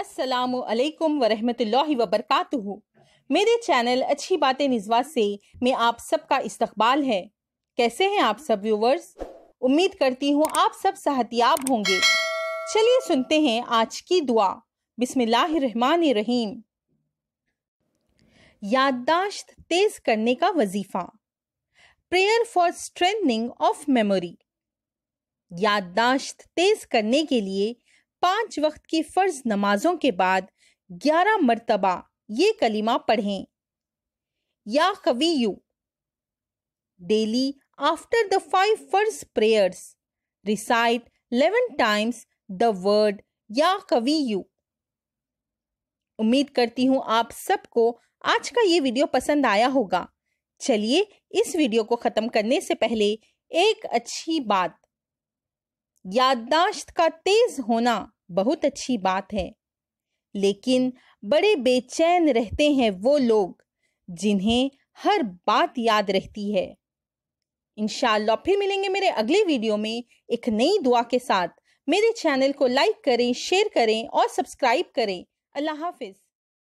असलकम वरहमल वबरक मेरे चैनल अच्छी बातें निजवा से मैं आप सबका इस्तकबाल है कैसे हैं आप सब व्यूवर्स उम्मीद करती हूँ आप सब सहतियाब होंगे चलिए सुनते हैं आज की दुआ बिसमीम याददाश्त तेज करने का वजीफा prayer for strengthening of memory याददाश्त तेज करने के लिए पांच वक्त की फ़र्ज नमाजों के बाद ग्यारह मरतबा ये कलिमा पढ़ें या you daily after the five फर्ज prayers recite eleven times the word या यू उम्मीद करती हूँ आप सबको आज का ये वीडियो पसंद आया होगा चलिए इस वीडियो को ख़त्म करने से पहले एक अच्छी बात याददाश्त का तेज होना बहुत अच्छी बात है लेकिन बड़े बेचैन रहते हैं वो लोग जिन्हें हर बात याद रहती है इनशाला फिर मिलेंगे मेरे अगले वीडियो में एक नई दुआ के साथ मेरे चैनल को लाइक करें शेयर करें और सब्सक्राइब करें अल्लाह हाफिज़